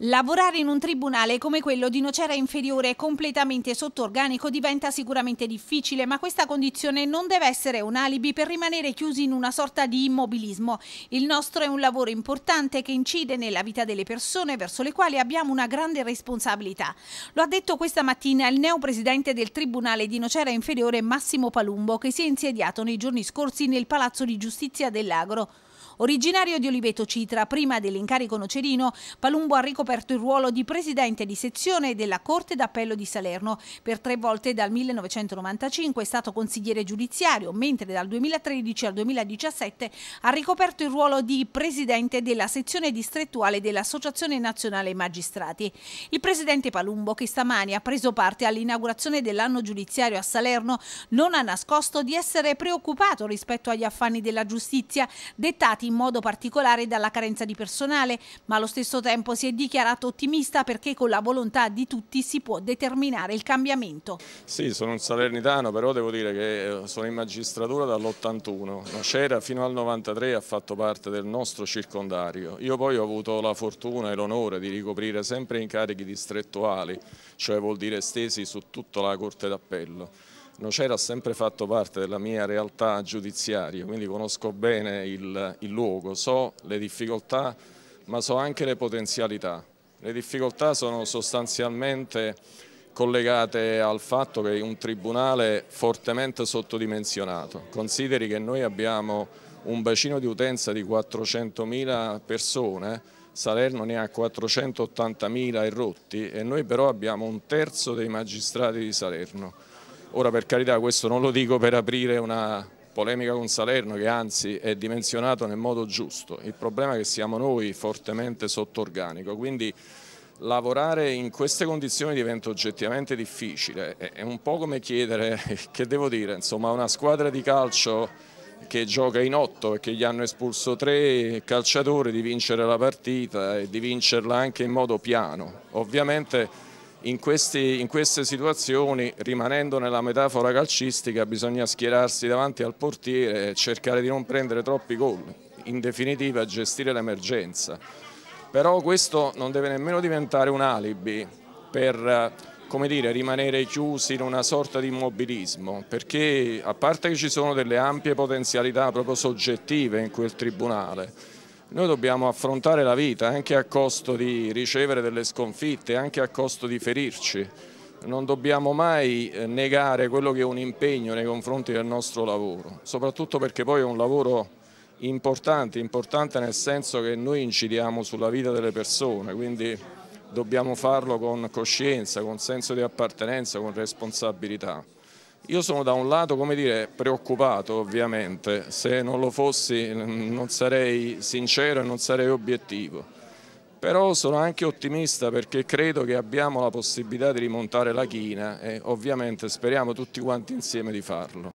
Lavorare in un tribunale come quello di Nocera Inferiore completamente sotto organico diventa sicuramente difficile, ma questa condizione non deve essere un alibi per rimanere chiusi in una sorta di immobilismo. Il nostro è un lavoro importante che incide nella vita delle persone verso le quali abbiamo una grande responsabilità. Lo ha detto questa mattina il neo presidente del Tribunale di Nocera Inferiore Massimo Palumbo, che si è insediato nei giorni scorsi nel Palazzo di Giustizia dell'Agro. Originario di Oliveto Citra, prima dell'incarico nocerino, Palumbo ha ricoperto il ruolo di presidente di sezione della Corte d'Appello di Salerno. Per tre volte dal 1995 è stato consigliere giudiziario, mentre dal 2013 al 2017 ha ricoperto il ruolo di presidente della sezione distrettuale dell'Associazione Nazionale Magistrati. Il presidente Palumbo, che stamani ha preso parte all'inaugurazione dell'anno giudiziario a Salerno, non ha nascosto di essere preoccupato rispetto agli affanni della giustizia dettati in modo particolare dalla carenza di personale, ma allo stesso tempo si è dichiarato ottimista perché con la volontà di tutti si può determinare il cambiamento. Sì, sono un salernitano, però devo dire che eh, sono in magistratura dall'81. Nocera fino al 93 ha fatto parte del nostro circondario. Io poi ho avuto la fortuna e l'onore di ricoprire sempre incarichi distrettuali, cioè vuol dire stesi su tutta la Corte d'Appello. Nocera ha sempre fatto parte della mia realtà giudiziaria, quindi conosco bene il, il luogo, so le difficoltà ma so anche le potenzialità. Le difficoltà sono sostanzialmente collegate al fatto che è un tribunale fortemente sottodimensionato. Consideri che noi abbiamo un bacino di utenza di 400.000 persone, Salerno ne ha 480.000 erotti e noi però abbiamo un terzo dei magistrati di Salerno. Ora per carità questo non lo dico per aprire una polemica con Salerno che anzi è dimensionato nel modo giusto, il problema è che siamo noi fortemente sotto organico, quindi lavorare in queste condizioni diventa oggettivamente difficile, è un po' come chiedere, che devo dire, insomma una squadra di calcio che gioca in otto e che gli hanno espulso tre calciatori di vincere la partita e di vincerla anche in modo piano. Ovviamente in, questi, in queste situazioni, rimanendo nella metafora calcistica, bisogna schierarsi davanti al portiere e cercare di non prendere troppi gol, in definitiva gestire l'emergenza. Però questo non deve nemmeno diventare un alibi per come dire, rimanere chiusi in una sorta di immobilismo, perché a parte che ci sono delle ampie potenzialità proprio soggettive in quel tribunale, noi dobbiamo affrontare la vita anche a costo di ricevere delle sconfitte, anche a costo di ferirci. Non dobbiamo mai eh, negare quello che è un impegno nei confronti del nostro lavoro, soprattutto perché poi è un lavoro importante, importante nel senso che noi incidiamo sulla vita delle persone, quindi dobbiamo farlo con coscienza, con senso di appartenenza, con responsabilità. Io sono da un lato come dire, preoccupato ovviamente, se non lo fossi non sarei sincero e non sarei obiettivo, però sono anche ottimista perché credo che abbiamo la possibilità di rimontare la china e ovviamente speriamo tutti quanti insieme di farlo.